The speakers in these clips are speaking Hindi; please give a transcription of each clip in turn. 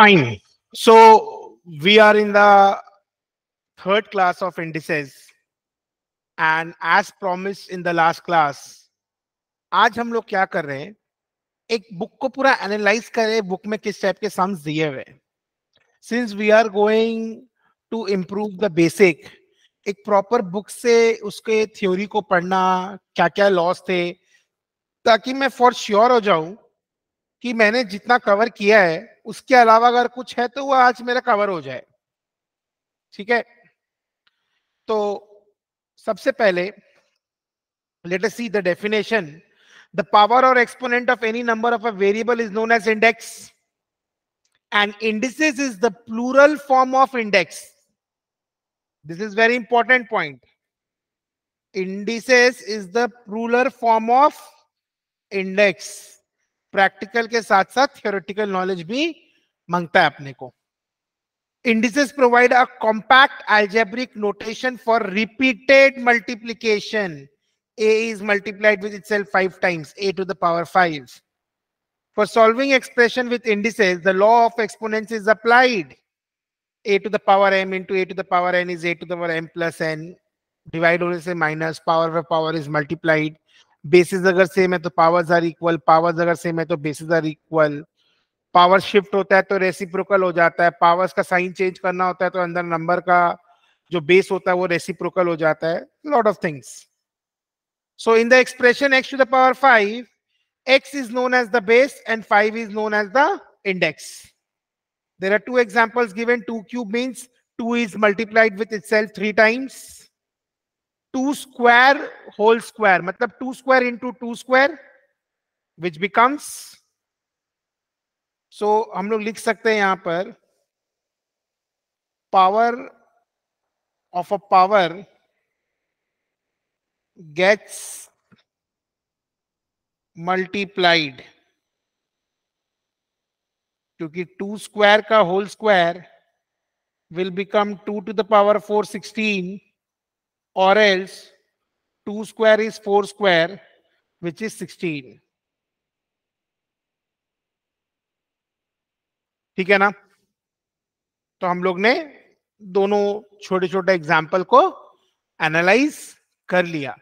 Fine. So we are in the third class of indices. And as promised in the last class, आज हम लोग क्या कर रहे हैं एक बुक को पूरा एनालाइज कर रहे हैं बुक में किस टाइप के सम्स दिए हुए since we are going to improve the basic एक प्रॉपर बुक से उसके थ्योरी को पढ़ना क्या क्या लॉस थे ताकि मैं फॉर श्योर हो जाऊं कि मैंने जितना कवर किया है उसके अलावा अगर कुछ है तो वो आज मेरा कवर हो जाए ठीक है तो सबसे पहले let us see the definition the power और exponent of any number of a variable is known as index and indices is the plural form of index this is very important point indices is the plural form of index Practical के साथ साथ थियोरेटिकल नॉलेज भी मांगता है अपने को indices provide a compact algebraic notation for repeated multiplication a is multiplied with itself 5 times a to the power 5 for solving expression with indices the law of exponents is applied a to the power m into a to the power n is a to the power m plus n divide over say minus power by power is multiplied bases अगर सेम है तो पावर्स आर इक्वल पावर्स अगर सेम है तो bases are equal power shift होता है तो रेसिप्रोकल हो जाता है पावर्स का साइन चेंज करना होता है तो अंदर नंबर का जो बेस होता है वो रेसिप्रोकल हो जाता है lot of things so in the expression X to the power five is known as the base and five is known as the index there are two examples given two cube means two is multiplied with itself three times two square whole square मतलब two square into two square which becomes so हम लोग लिख सकते हैं यहां पर power of a power gets multiplied क्योंकि टू स्क्वायर का whole square will become two to the power four sixteen or else 2 square is 4 square which is 16 ठीक है ना तो हम लोग ने दोनों छोटे छोटे एग्जाम्पल को एनालाइज कर लिया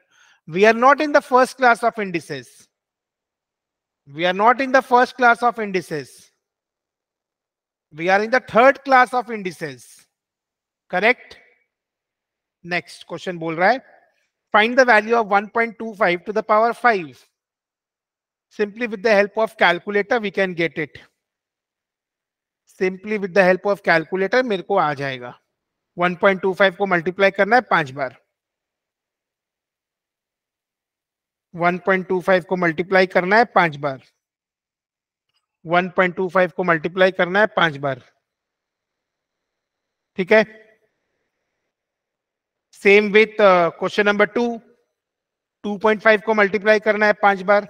we are not in the first class of indices we are not in the first class of indices we are in the third class of indices correct next question बोल रहा है find the value of 1.25 to the power five simply with the help of calculator we can get it simply with the help of calculator मेरे को आ जाएगा 1.25 को मल्टीप्लाई करना है पांच बार 1.25 को मल्टीप्लाई करना है पांच बार 1.25 को मल्टीप्लाई करना है पांच बार ठीक है same with question number two 2.5 को मल्टीप्लाई करना है पांच बार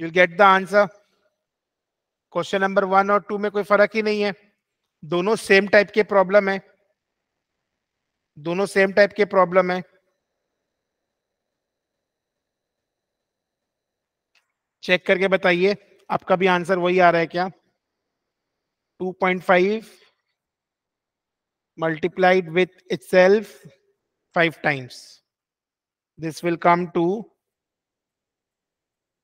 you'll get the answer question number one और टू में कोई फर्क ही नहीं है दोनों सेम टाइप के प्रॉब्लम है दोनों सेम टाइप के प्रॉब्लम है चेक करके बताइए आपका भी आंसर वही आ रहा है क्या 2.5 multiplied with itself five times. This will come to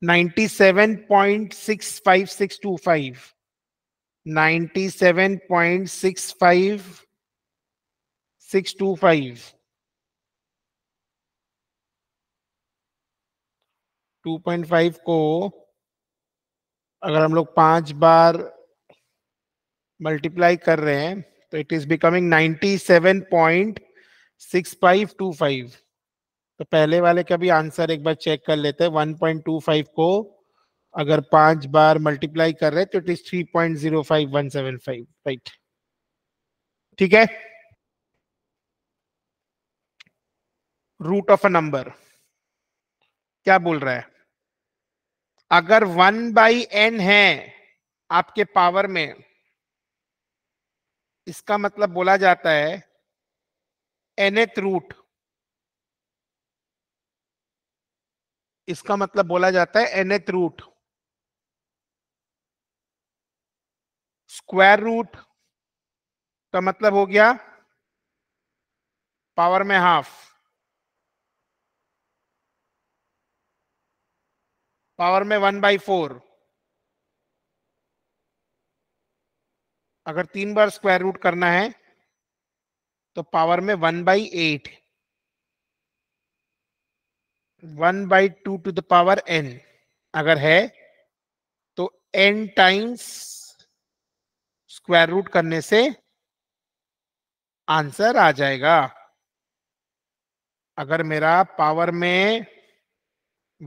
97.65625. 2.5 को अगर हम लोग पांच बार मल्टीप्लाई कर रहे हैं तो इट इज बिकमिंग 97.6525 तो पहले वाले का भी आंसर एक बार चेक कर लेते हैं 1.25 को अगर पांच बार मल्टीप्लाई कर रहे तो इट इज 3.05175 राइट ठीक है रूट ऑफ अ नंबर क्या बोल रहा है अगर वन बाई एन है आपके पावर में इसका मतलब बोला जाता है एनेथ रूट इसका मतलब बोला जाता है एनेथ रूट स्क्वायर रूट का मतलब हो गया पावर में हाफ पावर में वन बाई फोर अगर तीन बार स्क्वायर रूट करना है तो पावर में one by eight one by two to the power n अगर है तो एन टाइम्स स्क्वायर रूट करने से आंसर आ जाएगा अगर मेरा पावर में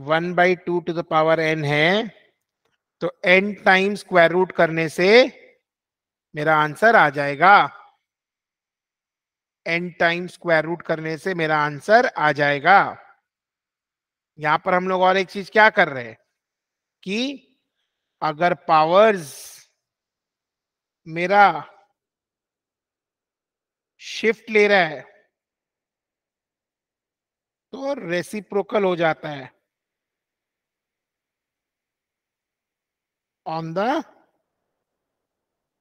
one by two to the power n है तो एन टाइम स्क्वायर रूट करने से मेरा आंसर आ जाएगा एन टाइम स्क्वायर रूट करने से मेरा आंसर आ जाएगा यहां पर हम लोग और एक चीज क्या कर रहे हैं कि अगर पावर्स मेरा शिफ्ट ले रहा है तो रेसिप्रोकल हो जाता है ऑन द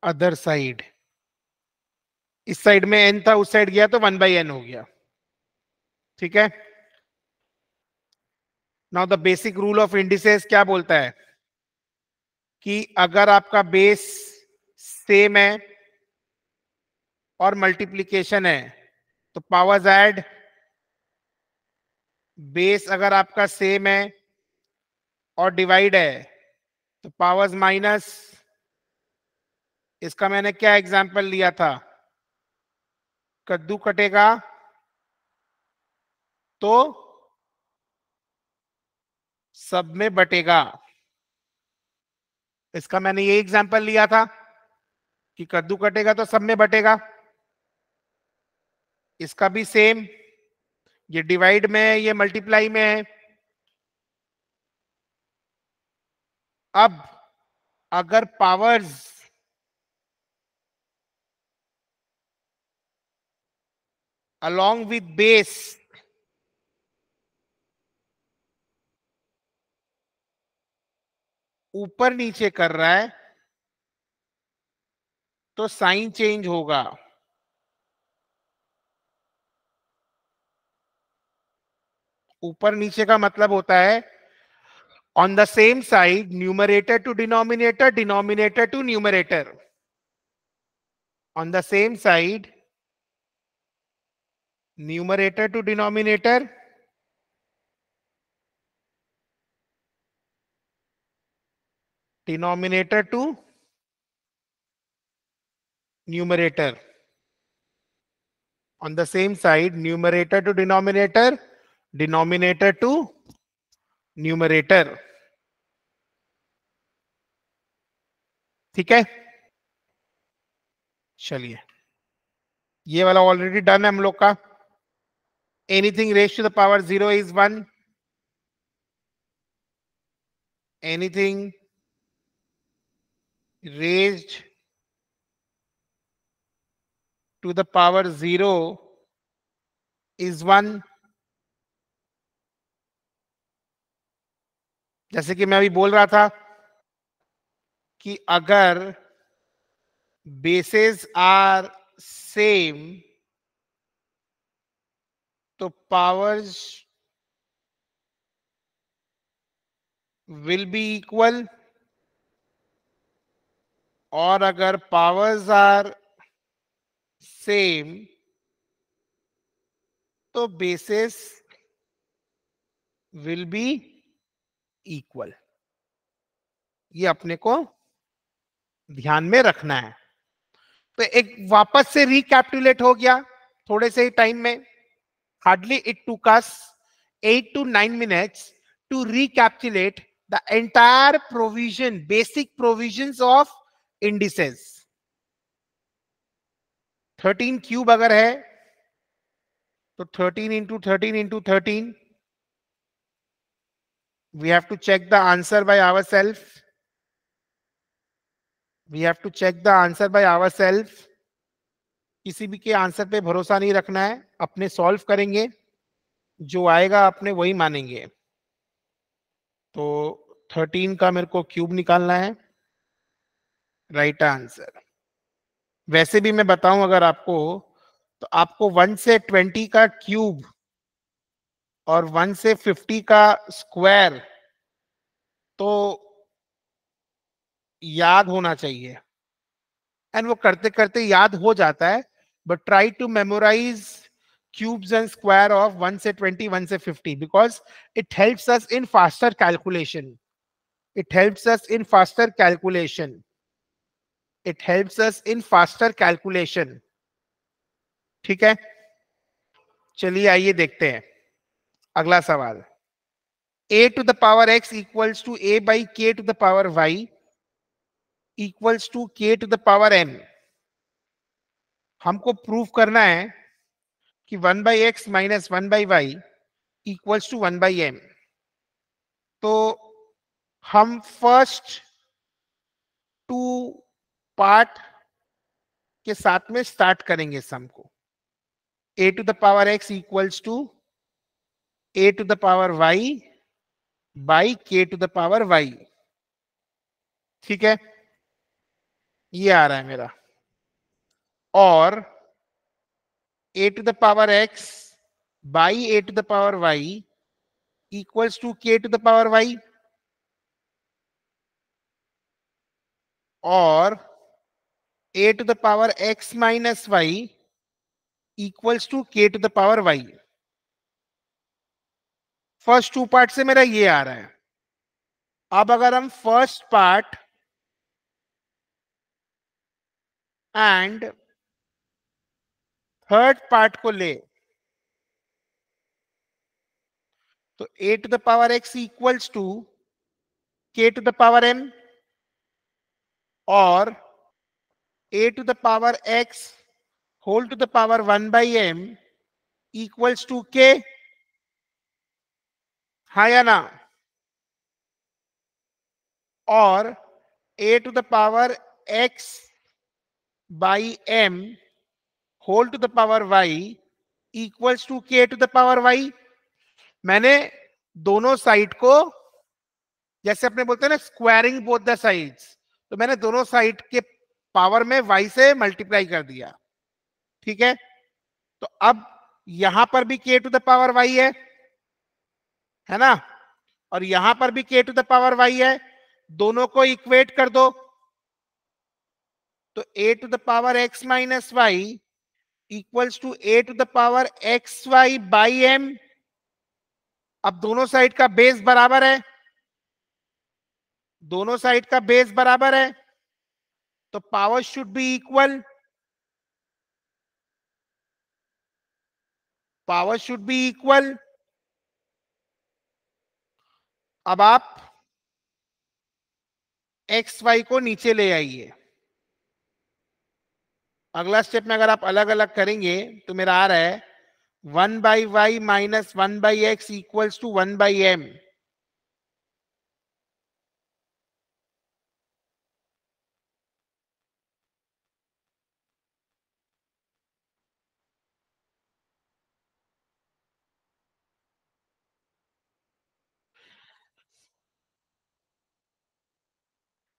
अदर साइड इस साइड में एन था उस साइड गया तो वन बाई एन हो गया ठीक है now the basic rule of indices क्या बोलता है कि अगर आपका बेस सेम है और मल्टीप्लीकेशन है तो पावर्स ऐड बेस अगर आपका सेम है और डिवाइड है तो पावर्स माइनस इसका मैंने क्या एग्जाम्पल लिया था कद्दू कटेगा तो सब में बटेगा इसका मैंने ये एग्जाम्पल लिया था कि कद्दू कटेगा तो सब में बटेगा इसका भी सेम ये डिवाइड में है ये मल्टीप्लाई में है अब अगर पावर्स along with base ऊपर नीचे कर रहा है तो साइन चेंज होगा ऊपर नीचे का मतलब होता है on the same side numerator to denominator denominator to numerator on the same side numerator to denominator denominator to numerator on the same side numerator to denominator denominator to numerator ठीक है चलिए ये वाला ऑलरेडी डन है हम लोग का Anything raised to the power 0 is 1. Anything raised to the power 0 is 1. जैसे कि मैं अभी बोल रहा था कि अगर बेसेस आर सेम तो पावर्स विल बी इक्वल और अगर पावर्स आर सेम तो बेसिस विल बी इक्वल ये अपने को ध्यान में रखना है तो एक वापस से रिकैप्टुलेट हो गया थोड़े से ही टाइम में Hardly it took us eight to nine minutes to recapitulate the entire provision, basic provisions of indices. 13 cube, agar hai, to 13 into thirteen into thirteen. we have to check the answer by ourselves we have to check the answer by ourselves किसी भी के आंसर पे भरोसा नहीं रखना है अपने सॉल्व करेंगे जो आएगा अपने वही मानेंगे तो थर्टीन का मेरे को क्यूब निकालना है राइट आंसर वैसे भी मैं बताऊं अगर आपको तो आपको वन से ट्वेंटी का क्यूब और वन से फिफ्टी का स्क्वायर तो याद होना चाहिए एंड वो करते करते याद हो जाता है but try to memorize cubes and square of 1 say 20 1 say 50 because it helps us in faster calculation it helps us in faster calculation it helps us in faster calculation ठीक है चलिए आइए देखते हैं अगला सवाल a to the power x equals to a by k to the power y equals to k to the power m हमको प्रूव करना है कि one by x minus one by y equals to one by m तो हम फर्स्ट टू पार्ट के साथ में स्टार्ट करेंगे सम को a to the power x equals to a to the power y by k to the power y ठीक है ये आ रहा है मेरा or a to the power x by a to the power y equals to k to the power y or a to the power x minus y equals to k to the power y First two parts से मेरा ये आ रहा hai. Ab agar hum first part and third part को ले तो a to the power x equals to k to the power m और a to the power x whole to the power one by m equals to k हा या ना और a to the power x by m whole to the power y equals to k to the power y मैंने दोनों साइड को जैसे अपने बोलते हैं ना स्क्वायरिंग बोथ द साइड्स तो मैंने दोनों साइड के पावर में वाई से मल्टीप्लाई कर दिया ठीक है तो अब यहां पर भी के टू द पावर वाई है है ना और यहां पर भी के टू द पावर वाई है दोनों को इक्वेट कर दो तो a to the power x minus y equals to a to the power x y by m अब दोनों साइड का बेस बराबर है दोनों साइड का बेस बराबर है तो power should be equal power should be equal अब आप एक्स वाई को नीचे ले आइए अगला स्टेप में अगर आप अलग अलग करेंगे तो मेरा आ रहा है one by y minus one by x equals to one by m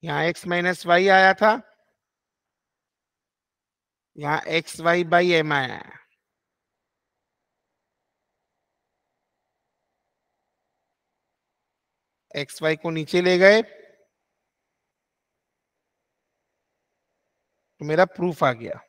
यहां एक्स माइनस वाई आया था यहाँ एक्स वाई बाई एम आया है एक्स वाई को नीचे ले गए तो मेरा प्रूफ आ गया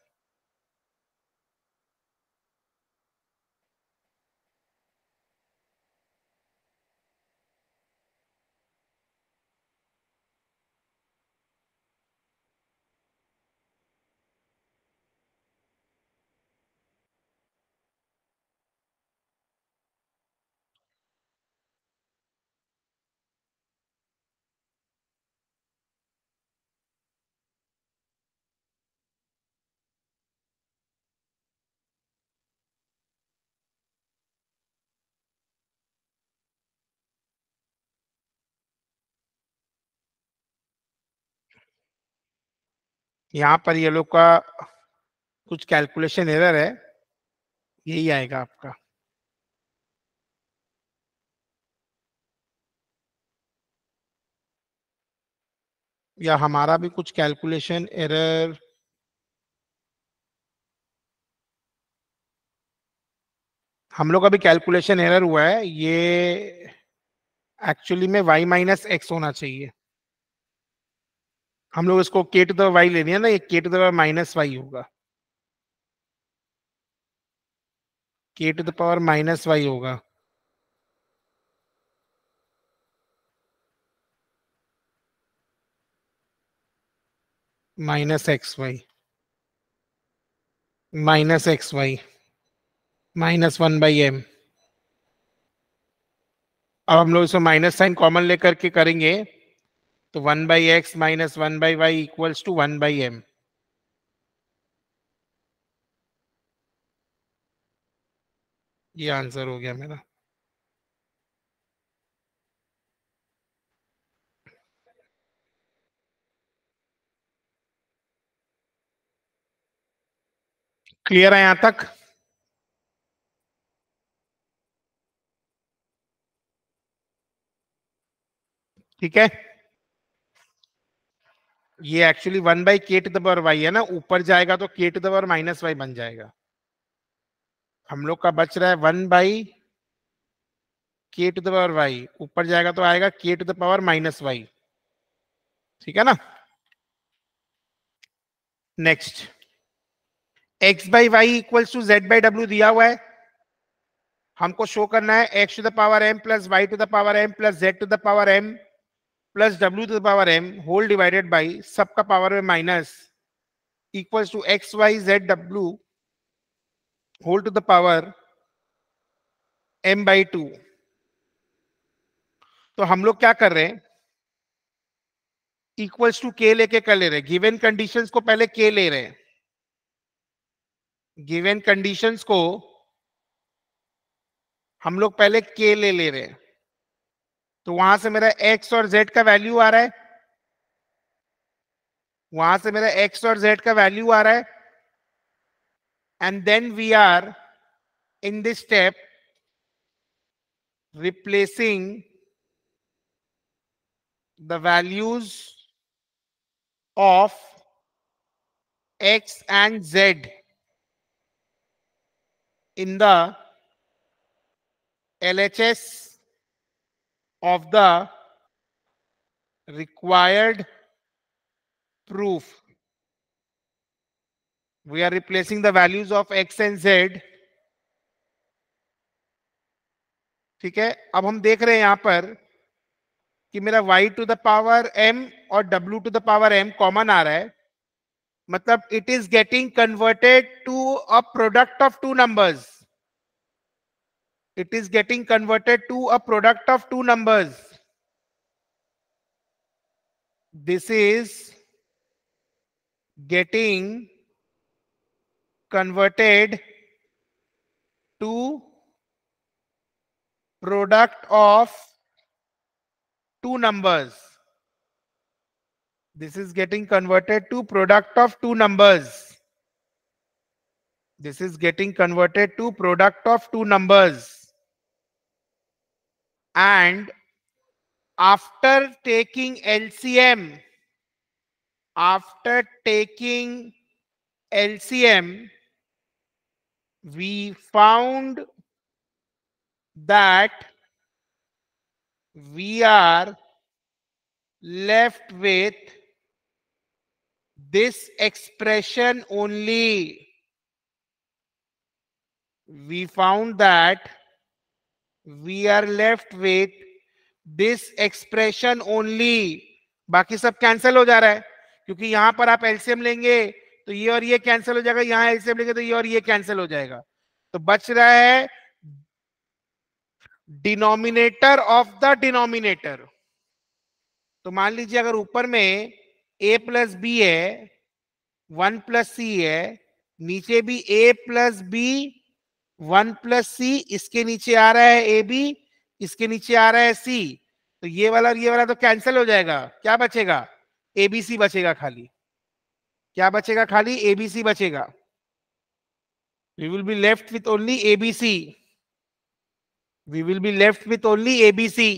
यहाँ पर ये लोग का कुछ कैलकुलेशन एरर है यही आएगा आपका या हमारा भी कुछ कैलकुलेशन एरर हम लोग का भी कैलकुलेशन एरर हुआ है ये एक्चुअली में y माइनस एक्स होना चाहिए हम लोग इसको के टू द वाई ले रहे हैं ना ये के टू दवा माइनस वाई होगा k to the power minus y होगा minus x y minus x y minus one by m अब हम लोग इसको माइनस साइन कॉमन लेकर के करेंगे तो one by x minus one by y equals to one by m ये आंसर हो गया मेरा क्लियर है यहां तक ठीक है ये actually one by k to the y है ना ऊपर जाएगा तो के टू द माइनस वाई बन जाएगा हम लोग का बच रहा है one by k to the y ऊपर जाएगा तो आएगा k to the power minus y ठीक है ना next x by y equal to z by डब्ल्यू दिया हुआ है हमको शो करना है x to the power m plus y to the power m plus z to the power m plus डब्ल्यू to the power m whole divided by सबका पावर में minus equal to x y z डब्ल्यू whole to the power m by two तो हम लोग क्या कर रहे हैं इक्वल्स टू के लेके कर ले रहे हैं गिवेन कंडीशन को पहले के ले रहे हैं गिवेन कंडीशन को हम लोग पहले के ले ले रहे हैं तो वहां से मेरा एक्स और जेड का वैल्यू आ रहा है वहां से मेरा एक्स और जेड का वैल्यू आ रहा है and then we are in this step replacing the values of x and z in the LHS of the required proof. We are replacing the values of x and z. ठीक है अब हम देख रहे हैं यहां पर कि मेरा y to the power m और w to the power m common आ रहा है मतलब it is getting converted to a product of two numbers it is getting converted to a product of two numbers. This is getting converted to product of two numbers. This is getting converted to product of two numbers. This is getting converted to product of two numbers and after taking LCM, after taking LCM, we found that we are left with this expression only. We found that we are left with this expression only बाकी सब कैंसिल हो जा रहा है क्योंकि यहां पर आप एल्सियम लेंगे तो ये और ये कैंसिल हो जाएगा यहां एल्सियम लेंगे तो ये और ये कैंसिल हो जाएगा तो बच रहा है डिनोमिनेटर ऑफ द डिनोमिनेटर तो मान लीजिए अगर ऊपर में ए प्लस बी है वन प्लस सी है नीचे भी a plus b one plus c इसके नीचे आ रहा है ए बी इसके नीचे आ रहा है सी तो ये वाला और ये वाला तो कैंसिल हो जाएगा क्या बचेगा एबीसी बचेगा खाली क्या बचेगा खाली एबीसी बचेगा we will be left with only ABC we will be left with only ABC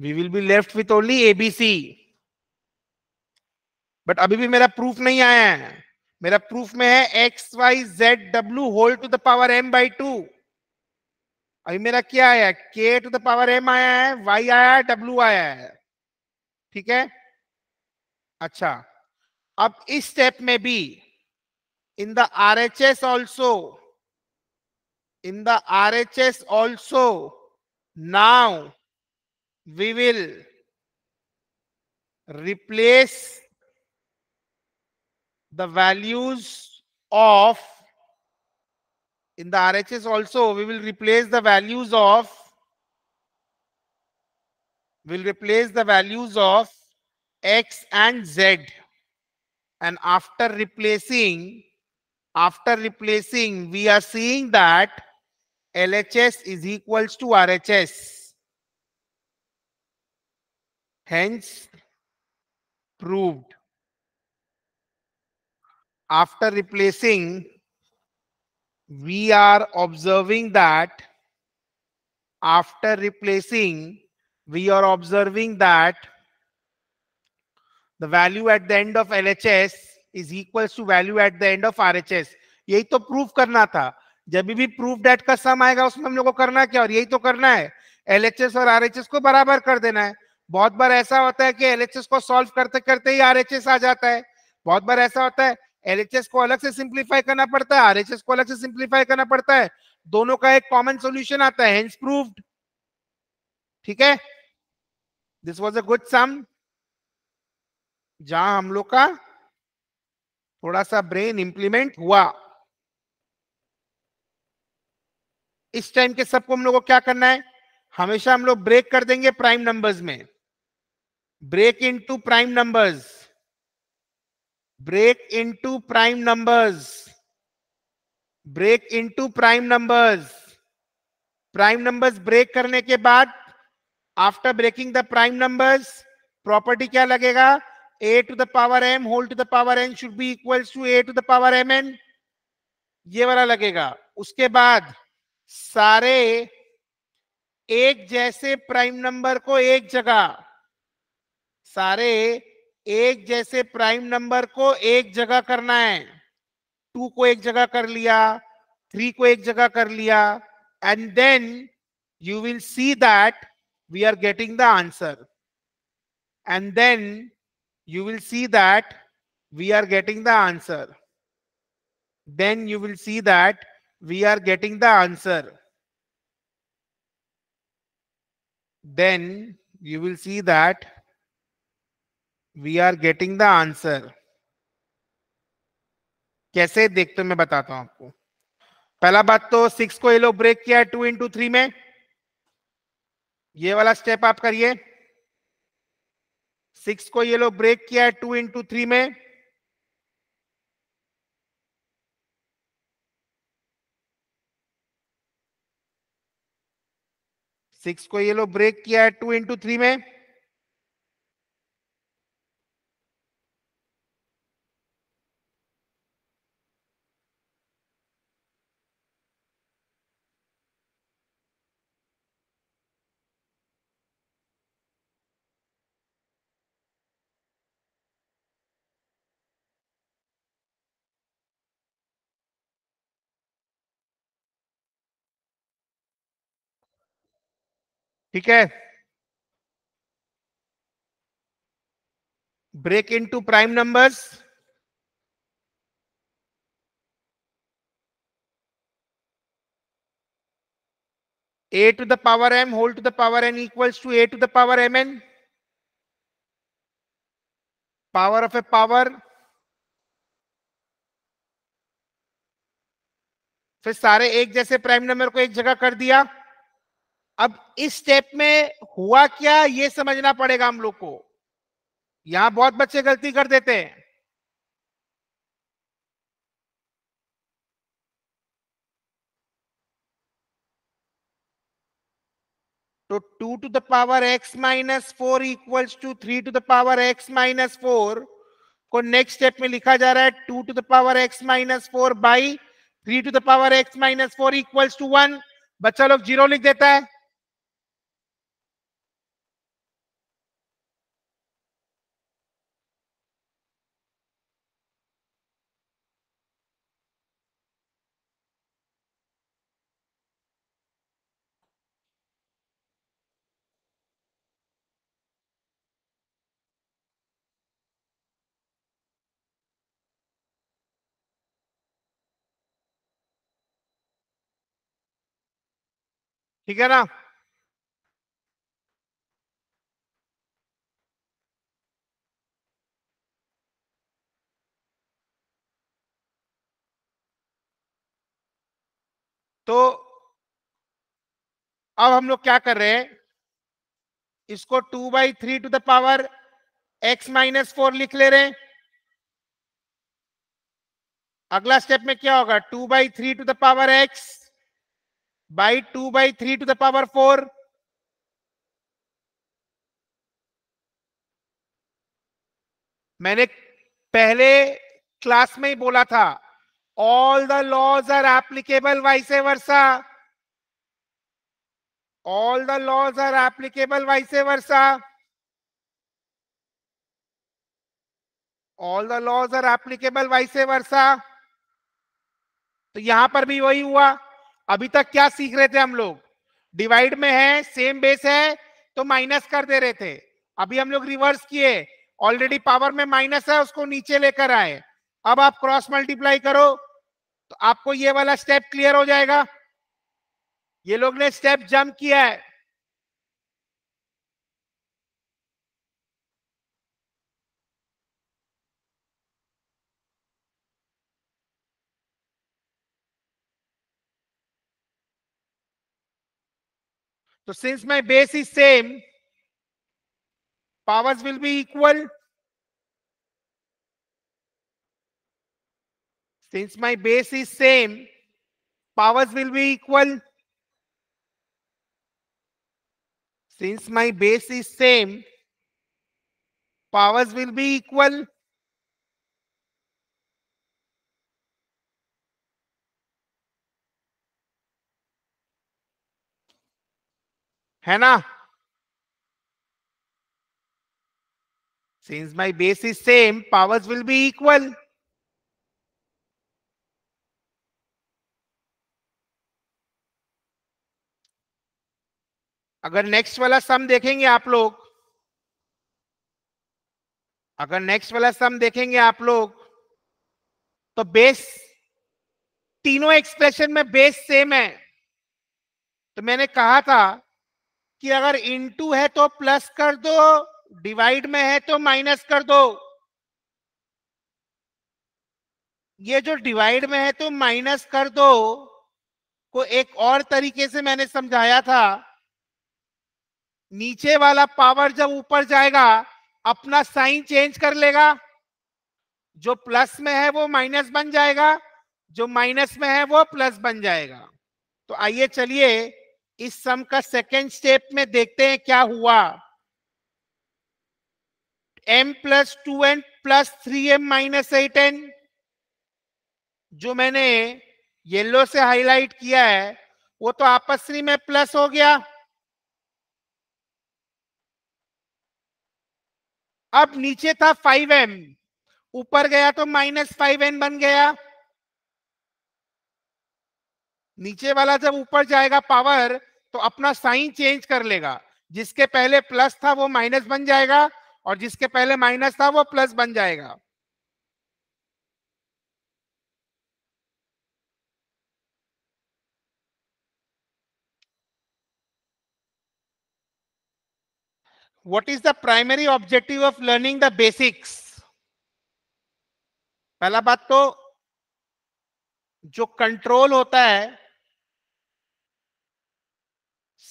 we will be left with only ABC but अभी भी मेरा प्रूफ नहीं आया है मेरा प्रूफ में है एक्स वाई जेड डब्ल्यू whole to the power m by two अभी मेरा क्या आया के टू द पावर एम आया है वाई आया है डब्ल्यू आया है ठीक है अच्छा अब इस स्टेप में भी in the S also in the R H S also now we will replace the values of in the RHS also we will replace the values of will replace the values of x and z and after replacing after replacing we are seeing that LHS is equals to RHS hence proved after replacing we are observing that after replacing we are observing that the value at the end of LHS is equals to value at the end of RHS यही तो प्रूफ करना था जब भी प्रूफ डेट का सम आएगा उसमें हम लोग को करना क्या और यही तो करना है एलएचएस और आरएचएस को बराबर कर देना है बहुत बार ऐसा होता है कि एलएचएस को सॉल्व करते करते ही आरएचएस आ जाता है बहुत बार ऐसा होता है एल को अलग से सिंप्लीफाई करना पड़ता है आर को अलग से सिंप्लीफाई करना पड़ता है दोनों का एक कॉमन सोल्यूशन आता है हेंस प्रूव्ड ठीक है this was a good sum जहां हम लोग का थोड़ा सा ब्रेन इंप्लीमेंट हुआ इस टाइम के सबको हम लोग को क्या करना है हमेशा हम लोग ब्रेक कर देंगे प्राइम नंबर्स में break into prime numbers break into prime numbers break into prime numbers prime numbers break karne ke baad after breaking the prime numbers property kya lagega a to the power m whole to the power n should be equals to a to the power m n ये वाला लगेगा उसके बाद सारे एक जैसे प्राइम नंबर को एक जगह सारे एक जैसे प्राइम नंबर को एक जगह करना है टू को एक जगह कर लिया थ्री को एक जगह कर लिया and then you will see that we are getting the answer and then you will see that we are getting the answer then you will see that we are getting the answer then you will see that we are getting the answer कैसे देखते मैं बताता हूं आपको पहला बात तो सिक्स को ये लोग ब्रेक किया है टू इंटू थ्री में ये वाला स्टेप आप करिए सिक्स को ये लोग ब्रेक किया है टू इंटू थ्री में सिक्स को ये लोग ब्रेक किया है टू इंटू थ्री में ठीक है break into prime numbers a to the power m whole to the power n equals to a to the power mn power of a power फिर सारे एक जैसे प्राइम नंबर को एक जगह कर दिया अब इस स्टेप में हुआ क्या ये समझना पड़ेगा हम लोग को यहां बहुत बच्चे गलती कर देते हैं तो two to the power x minus four equals to three to the power x minus four को नेक्स्ट स्टेप में लिखा जा रहा है two to the power x minus four by three to the power x minus four equals to one बच्चा लोग जीरो लिख देता है ठीक है ना तो अब हम लोग क्या कर रहे हैं इसको two by three to the power x minus four लिख ले रहे हैं अगला स्टेप में क्या होगा two by three to the power x by 2 by 3 to the power 4 मैंने पहले क्लास में ही बोला था all the laws are applicable vice versa all the laws are applicable vice versa all the laws are applicable vice versa तो यहां पर भी वही हुआ अभी तक क्या सीख रहे थे हम लोग डिवाइड में है सेम बेस है तो माइनस कर दे रहे थे अभी हम लोग रिवर्स किए ऑलरेडी पावर में माइनस है उसको नीचे लेकर आए अब आप क्रॉस मल्टीप्लाई करो तो आपको ये वाला स्टेप क्लियर हो जाएगा ये लोग ने स्टेप जंप किया है So since my base is same, powers will be equal. Since my base is same, powers will be equal. Since my base is same, powers will be equal. है ना since my base is same powers will be equal अगर नेक्स्ट वाला सम देखेंगे आप लोग अगर नेक्स्ट वाला सम देखेंगे आप लोग तो बेस तीनों एक्सप्रेशन में बेस सेम है तो मैंने कहा था कि अगर इनटू है तो प्लस कर दो डिवाइड में है तो माइनस कर दो ये जो डिवाइड में है तो माइनस कर दो को एक और तरीके से मैंने समझाया था नीचे वाला पावर जब ऊपर जाएगा अपना साइन चेंज कर लेगा जो प्लस में है वो माइनस बन जाएगा जो माइनस में है वो प्लस बन जाएगा तो आइए चलिए इस सम का सेकेंड स्टेप में देखते हैं क्या हुआ m plus two n plus three m minus eight n जो मैंने येलो से हाईलाइट किया है वो तो आपस में प्लस हो गया अब नीचे था 5m ऊपर गया तो माइनस फाइव बन गया नीचे वाला जब ऊपर जाएगा पावर तो अपना साइन चेंज कर लेगा जिसके पहले प्लस था वो माइनस बन जाएगा और जिसके पहले माइनस था वो प्लस बन जाएगा what is the primary objective of learning the basics पहला बात तो जो कंट्रोल होता है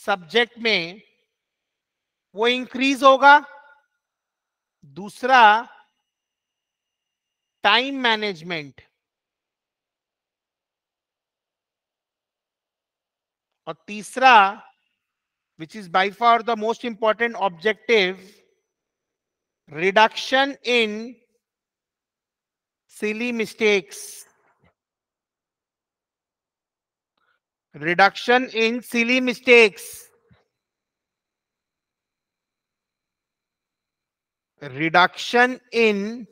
सब्जेक्ट में वो इंक्रीज होगा दूसरा टाइम मैनेजमेंट और तीसरा which is by far the most important objective reduction in silly mistakes reduction in silly mistakes reduction in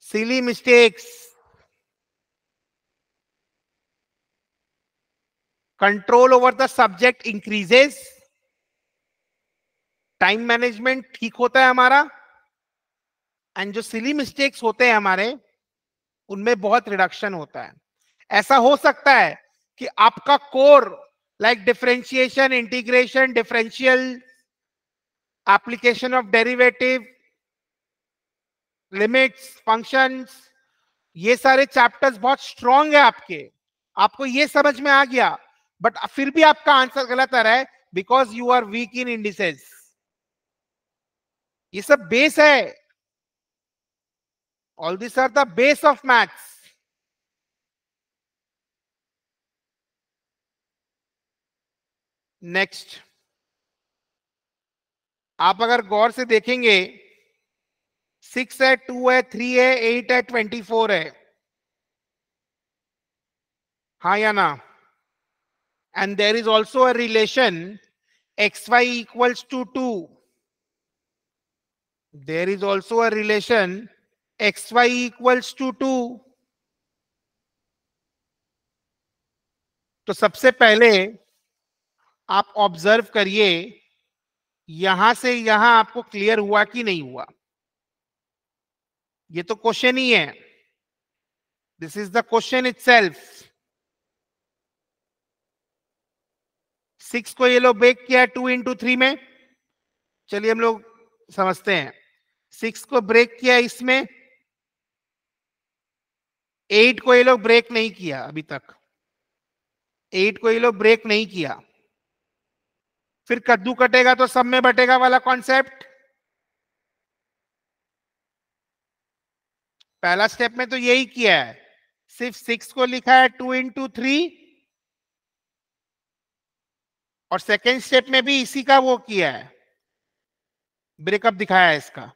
silly mistakes control over the subject increases time management ठीक होता है हमारा एंड जो सिली मिस्टेक्स होते हैं हमारे उनमें बहुत रिडक्शन होता है ऐसा हो सकता है कि आपका core like differentiation integration differential application of derivative limits functions ये सारे चैप्टर्स बहुत स्ट्रॉन्ग है आपके आपको ये समझ में आ गया बट फिर भी आपका आंसर गलत आ रहा है because you are weak in indices ये सब बेस है all this are the base of maths next आप अगर गौर से देखेंगे सिक्स है टू है थ्री है एट है ट्वेंटी फोर है हा या ना and there is also a relation x y equals to two there is also a relation x y equals to two तो सबसे पहले आप ऑब्जर्व करिए यहां से यहां आपको क्लियर हुआ कि नहीं हुआ ये तो क्वेश्चन ही है this is the question itself six को ये लोग ब्रेक किया टू इंटू थ्री में चलिए हम लोग समझते हैं सिक्स को ब्रेक किया इसमें एट को ये लोग ब्रेक नहीं किया अभी तक एट को ये लोग ब्रेक नहीं किया फिर कद्दू कटेगा तो सब में बटेगा वाला कॉन्सेप्ट पहला स्टेप में तो यही किया है सिर्फ सिक्स को लिखा है टू इंटू थ्री और सेकेंड स्टेप में भी इसी का वो किया है ब्रेकअप दिखाया है इसका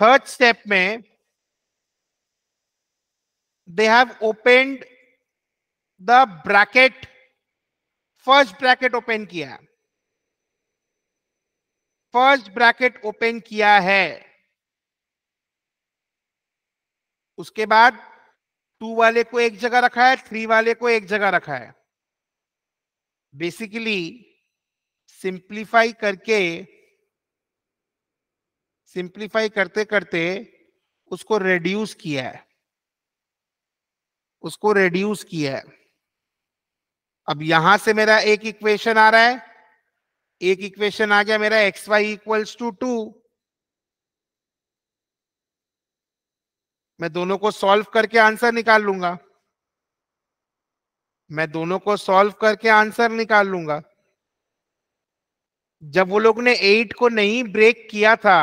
थर्ड स्टेप में they have opened the bracket first bracket open किया फर्स्ट ब्रैकेट ओपन किया है उसके बाद टू वाले को एक जगह रखा है थ्री वाले को एक जगह रखा है बेसिकली सिंप्लीफाई करके सिंप्लीफाई करते करते उसको रेड्यूस किया है उसको रेड्यूस किया है अब यहां से मेरा एक इक्वेशन आ रहा है एक इक्वेशन आ गया मेरा x y equals to two मैं दोनों को सॉल्व करके आंसर निकाल लूंगा मैं दोनों को सॉल्व करके आंसर निकाल लूंगा जब वो लोग ने एट को नहीं ब्रेक किया था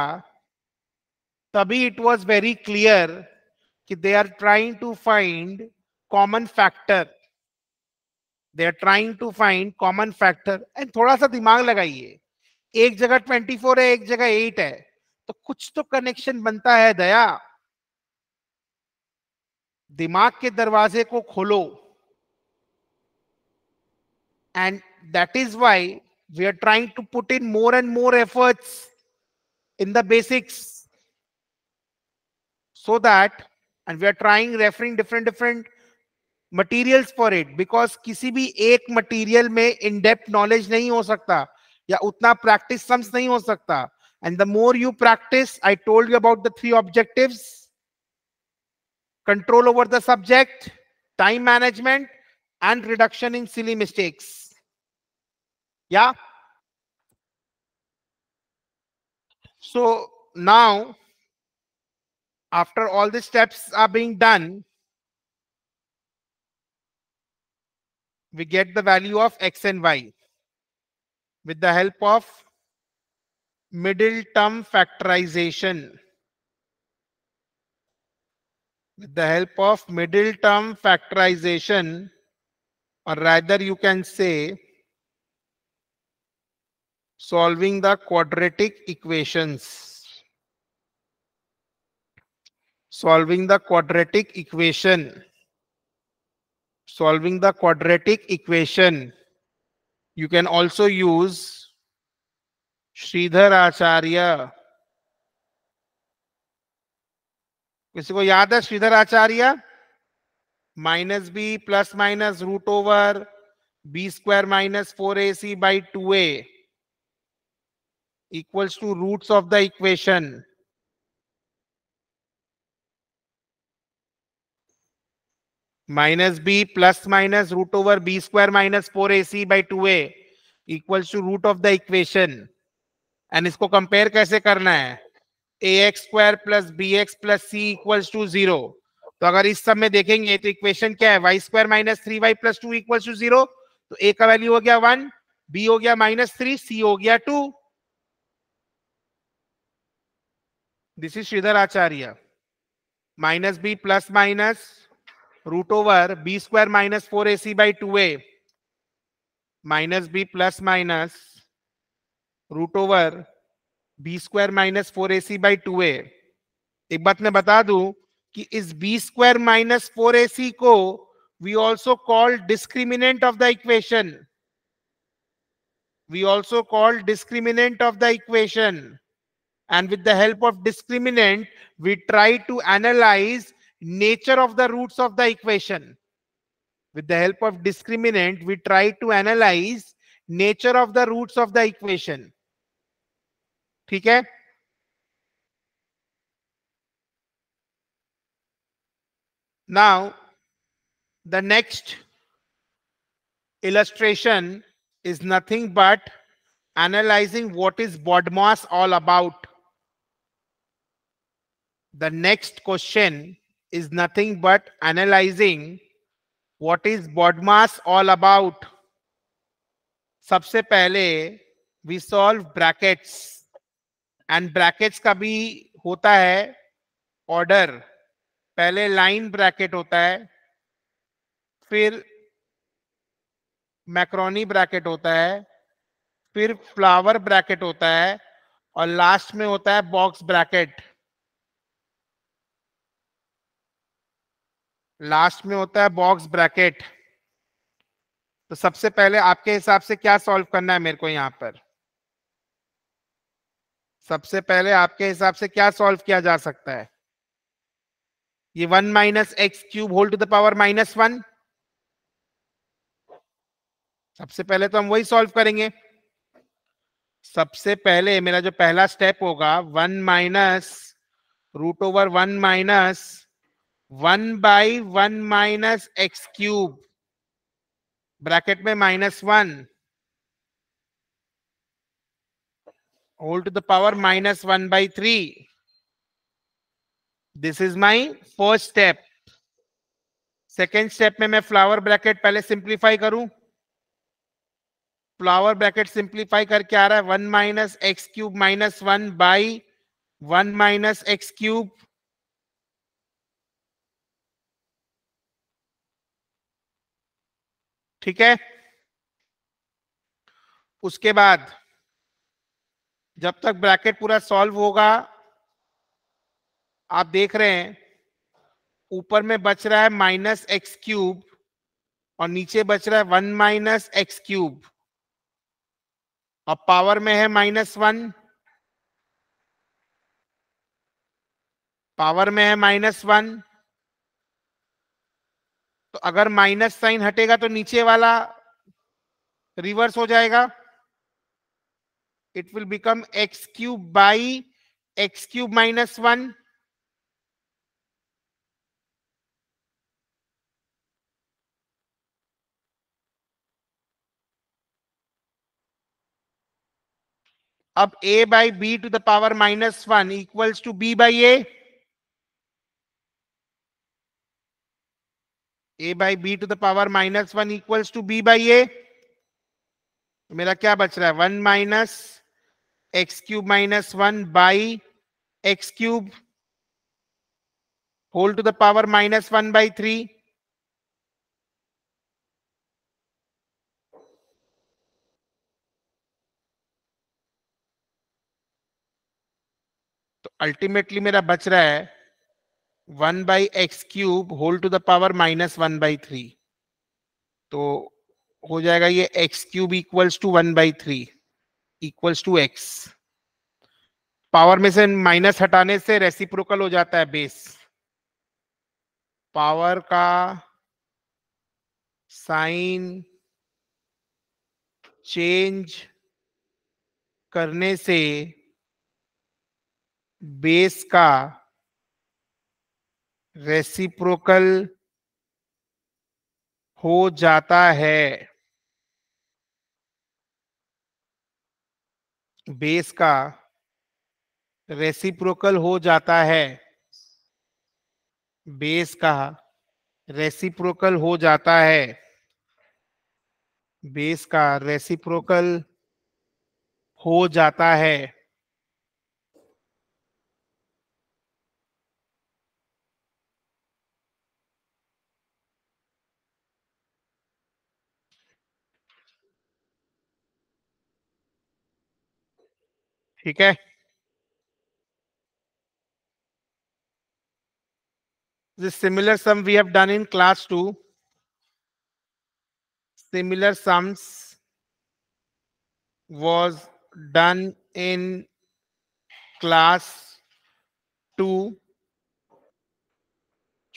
तभी इट वॉज वेरी क्लियर कि they are trying to find common factor they are trying to find common factor and थोड़ा सा दिमाग लगाइए एक जगह ट्वेंटी फोर है एक जगह एट है तो कुछ तो कनेक्शन बनता है दया दिमाग के दरवाजे को खोलो and that is why we are trying to put in more and more efforts in the basics so that and we are trying referring different different materials for it because किसी भी एक मटेरियल में इन डेप्थ नॉलेज नहीं हो सकता या उतना प्रैक्टिस सम्स नहीं हो सकता and the more you practice I told you about the three objective control over the subject time management and reduction in silly mistakes या so now after all the steps are being done we get the value of x and y with the help of middle term factorization. With the help of middle term factorization, or rather you can say solving the quadratic equations. Solving the quadratic equation solving the quadratic equation, you can also use Sridhar Acharya. किसी को याद है Shridhar Acharya minus b plus minus root over b square minus four a c by two a equals to roots of the equation minus b plus minus root over b square minus four a c by two equals to root of the equation and इसको कंपेयर कैसे करना है a x square plus b x plus c equals to zero तो अगर इस सब में देखेंगे तो इक्वेशन क्या है y square minus three y plus two equals to zero तो ए का वैल्यू हो गया वन बी हो गया माइनस थ्री सी हो गया two this is Shridhar Acharya minus b plus minus root over b square minus four a c by two a minus b plus minus root over b square minus four a c by two a एक बात मैं बता दू कि इस b square minus four a c को we also call discriminant of the equation we also call discriminant of the equation and with the help of discriminant we try to analyse nature of the roots of the equation. With the help of discriminant, we try to analyze nature of the roots of the equation. ठीक Now, the next illustration is nothing but analyzing what is BODMAS all about. The next question is nothing but analyzing what is BODMAS all about. सबसे पहले we solve brackets and brackets का भी होता है ऑर्डर पहले लाइन ब्रैकेट होता है फिर मैक्रोनी ब्रैकेट होता है फिर फ्लावर ब्रैकेट होता है और लास्ट में होता है बॉक्स ब्रैकेट लास्ट में होता है बॉक्स ब्रैकेट तो सबसे पहले आपके हिसाब से क्या सॉल्व करना है मेरे को यहां पर सबसे पहले आपके हिसाब से क्या सॉल्व किया जा सकता है ये one minus x cube whole to the power minus one सबसे पहले तो हम वही सॉल्व करेंगे सबसे पहले मेरा जो पहला स्टेप होगा one minus root over one minus one by one minus x cube bracket में minus one whole to the power minus one by three this is my first step second step में मैं फ्लावर ब्रैकेट पहले सिंप्लीफाई करूं फ्लावर ब्रैकेट सिंप्लीफाई करके आ रहा है one minus x cube minus one by one minus x cube ठीक है उसके बाद जब तक ब्रैकेट पूरा सॉल्व होगा आप देख रहे हैं ऊपर में बच रहा है माइनस एक्स क्यूब और नीचे बच रहा है वन माइनस एक्स क्यूब और पावर में है माइनस वन पावर में है माइनस वन तो अगर माइनस साइन हटेगा तो नीचे वाला रिवर्स हो जाएगा it will become x cube by x cube minus one अब a by b to the power minus one equals to b by a a by b to the power minus one equals to b by a मेरा क्या बच रहा है one minus x cube minus one by x cube whole to the power minus one by three तो अल्टीमेटली मेरा बच रहा है one by x cube whole to the power minus one by three तो हो जाएगा ये x cube equals to one by three equals to x power में से माइनस हटाने से रेसिप्रोकल हो जाता है बेस पावर का साइन चेंज करने से बेस का रेसिप्रोकल हो जाता है बेस का रेसिप्रोकल हो जाता है बेस का रेसिप्रोकल हो जाता है बेस का रेसिप्रोकल हो जाता है Okay. है this similar sum we have done in class 2 similar sums was done in class 2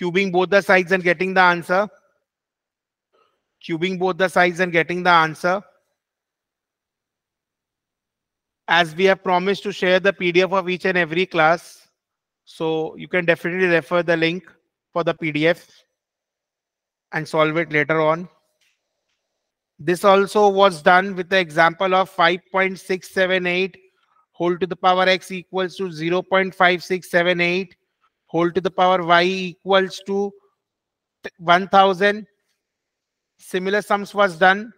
cubing both the sides and getting the answer cubing both the sides and getting the answer as we have promised to share the PDF of each and every class. So you can definitely refer the link for the PDF and solve it later on. This also was done with the example of 5.678 whole to the power x equals to 0 0.5678 whole to the power y equals to 1000. Similar sums was done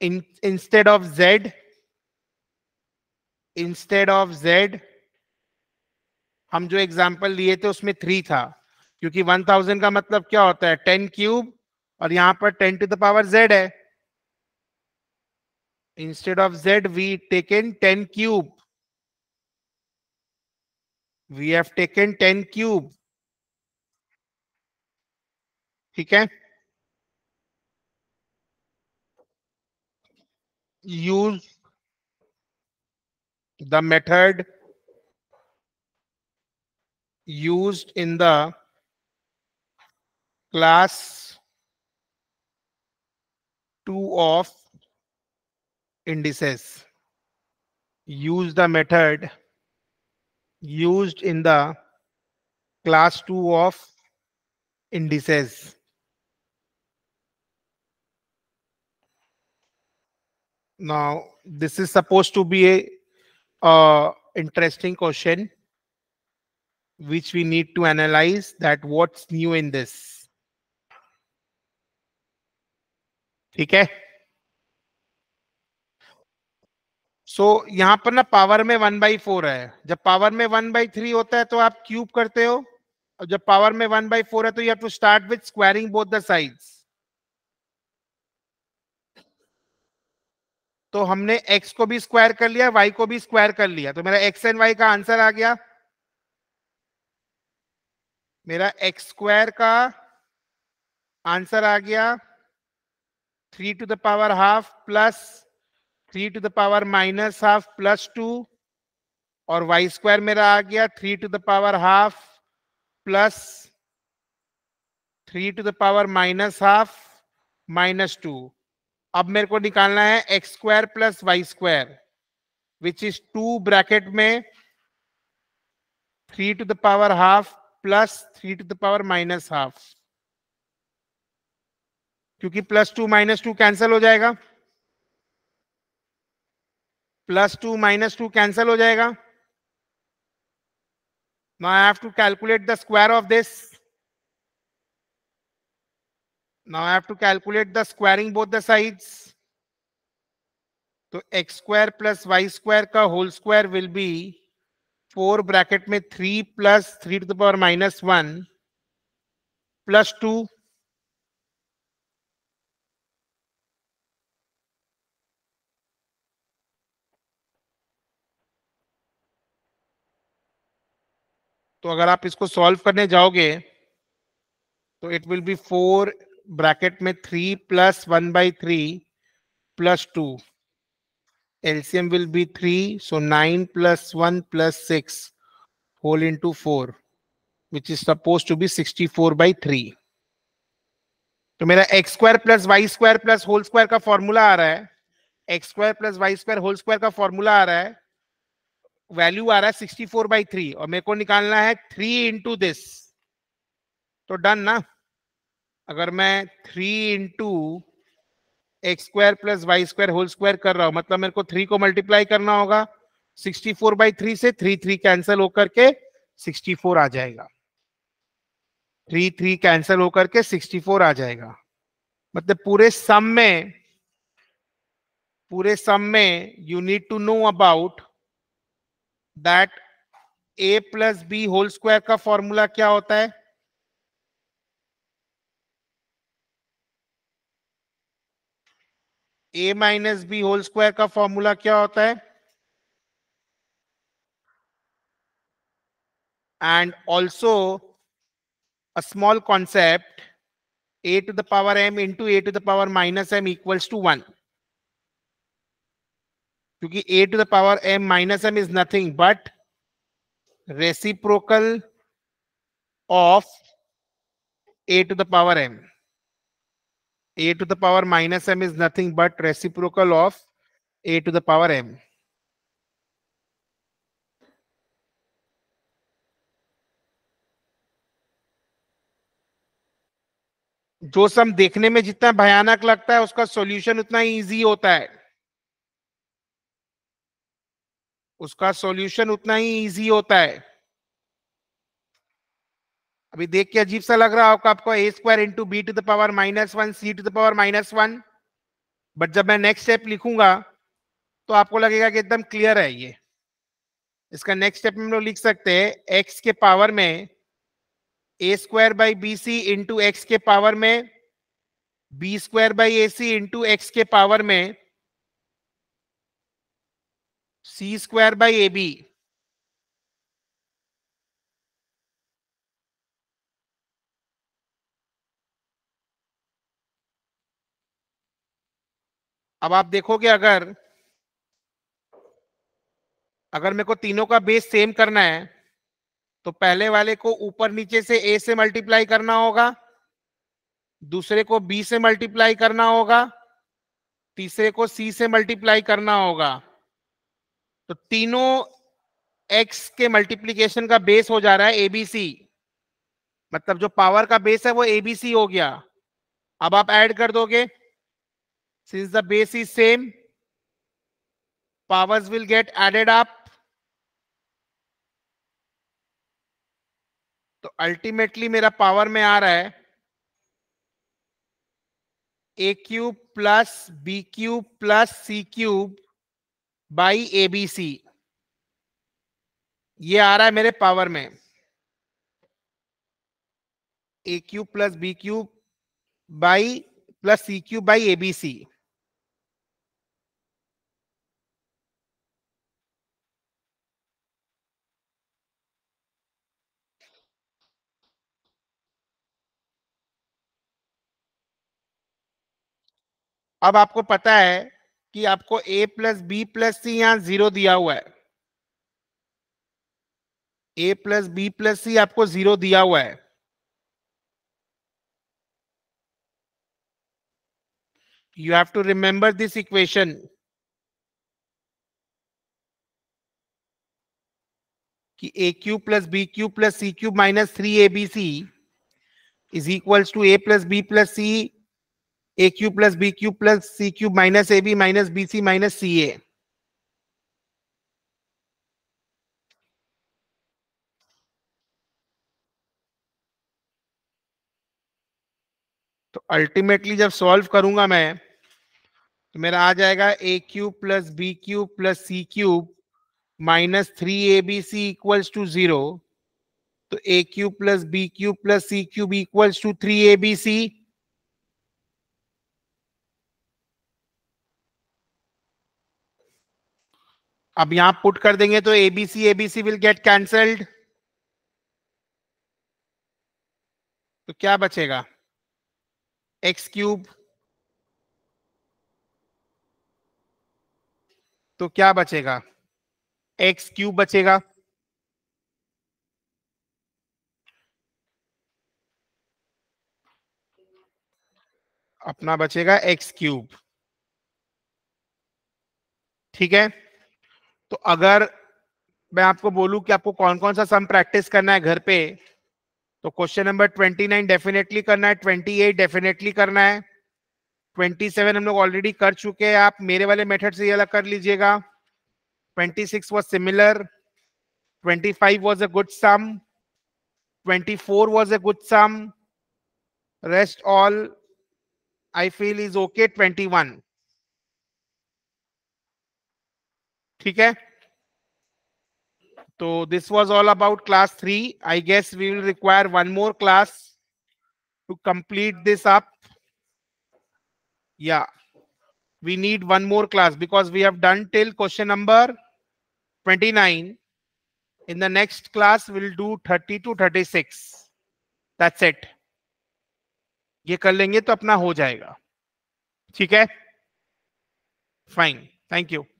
in instead of z instead of z हम जो एग्जाम्पल लिए थे उसमें थ्री था क्योंकि वन थाउजेंड का मतलब क्या होता है टेन क्यूब और यहां पर ten to the power z है instead of z we taken ten cube we have taken ten cube ठीक है use the method used in the class 2 of indices use the method used in the class 2 of indices now this is supposed to be a uh, interesting question which we need to analyze that what's new in this ठीक है सो so, यहां पर ना पावर में वन बाई फोर है जब पावर में वन बाई थ्री होता है तो आप क्यूब करते हो और जब पावर में वन बाई फोर है तो you have to start with squaring both the sides तो हमने x को भी स्क्वायर कर लिया y को भी स्क्वायर कर लिया तो मेरा x एंड y का आंसर आ गया मेरा एक्स स्क्वायर का आंसर आ गया three to the power half plus three to the power minus half plus two और वाई स्क्वायर मेरा आ गया three to the power half plus three to the power minus half minus two अब मेरे को निकालना है x square plus y square which is two bracket में three to the power half plus three to the power minus half क्योंकि plus two minus two cancel हो जाएगा plus two minus two cancel हो जाएगा now I have to calculate the square of this Now I have to calculate the squaring both the sides. तो x square plus y square का whole square will be four bracket में three plus three to the power minus one plus two तो अगर आप इसको सॉल्व करने जाओगे तो it will be four bracket में three plus one by three plus two LCM will be three so nine plus one plus six whole into four which is suppose to be sixty four by three तो मेरा x square plus y square plus whole square का फॉर्मूला आ रहा है x square plus y square whole square का फॉर्मूला आ रहा है वैल्यू आ रहा है सिक्सटी फोर बाई थ्री और मेरे को निकालना है थ्री इंटू दिस तो डन ना अगर मैं three into x square plus y square whole square कर रहा हूं मतलब मेरे को थ्री को मल्टीप्लाई करना होगा सिक्सटी फोर बाई थ्री से थ्री थ्री कैंसिल होकर के सिक्सटी फोर आ जाएगा थ्री थ्री कैंसिल होकर के सिक्सटी फोर आ जाएगा मतलब पूरे सम में पूरे सम में you need to know about that a plus b whole square का फॉर्मूला क्या होता है a minus b whole square का फॉर्मूला क्या होता है and also small concept a to the power m into a to the power minus m equals to one क्योंकि a to the power m minus m is nothing but reciprocal of a to the power m a to the power minus m is nothing but reciprocal of a to the power m. जो सम देखने में जितना भयानक लगता है उसका सॉल्यूशन उतना इजी होता है उसका सॉल्यूशन उतना ही इजी होता है अभी देख के अजीब सा लग रहा होगा आपको a square into b to the power minus one c to the power minus one but जब मैं नेक्स्ट स्टेप लिखूंगा तो आपको लगेगा कि एकदम क्लियर है ये इसका नेक्स्ट स्टेप में हम लोग लिख सकते हैं एक्स के पावर में a square by b c into x के पावर में b square by a c into x के पावर में c square by a b अब आप देखोगे अगर अगर मेरे को तीनों का बेस सेम करना है तो पहले वाले को ऊपर नीचे से ए से मल्टीप्लाई करना होगा दूसरे को बी से मल्टीप्लाई करना होगा तीसरे को सी से मल्टीप्लाई करना होगा तो तीनों एक्स के मल्टीप्लीकेशन का बेस हो जा रहा है एबीसी मतलब जो पावर का बेस है वो एबीसी हो गया अब आप ऐड कर दोगे Since the base is same, powers will get added up. तो अल्टीमेटली मेरा पावर में आ रहा है a cube plus b cube plus c cube by a b c ये आ रहा है मेरे पावर में a cube plus b cube by plus c cube by a b c अब आपको पता है कि आपको a plus b plus c यहां जीरो दिया हुआ है a plus b plus c आपको जीरो दिया हुआ है you have to remember this equation कि a cube plus b cube plus c cube minus three a b c is equals to a plus b plus c a cube plus b cube plus c cube minus a b minus b c minus c a तो अल्टीमेटली जब सॉल्व करूंगा मैं तो मेरा आ जाएगा a cube plus b cube plus c cube minus three a b c equals to zero तो a cube plus b cube plus c cube equals to three a b c अब यहां पुट कर देंगे तो a b c a b c will get cancelled तो क्या बचेगा एक्स क्यूब तो क्या बचेगा एक्स क्यूब बचेगा अपना बचेगा एक्स क्यूब ठीक है तो अगर मैं आपको बोलूं कि आपको कौन कौन सा सम प्रैक्टिस करना है घर पे तो question number twenty nine definitely करना है ट्वेंटी एट डेफिनेटली करना है ट्वेंटी सेवन हम लोग ऑलरेडी कर चुके हैं आप मेरे वाले मेथड से ये अलग कर लीजिएगा twenty six was similar twenty five was a good sum twenty four was a good sum rest all I feel is okay twenty one ठीक है तो this was all about class three I guess we will require one more class to complete this up या we need one more class because we have done till question number 29 in the next class we'll do 30 to 36 that's it ये कर लेंगे तो अपना हो जाएगा ठीक है फाइन थैंक यू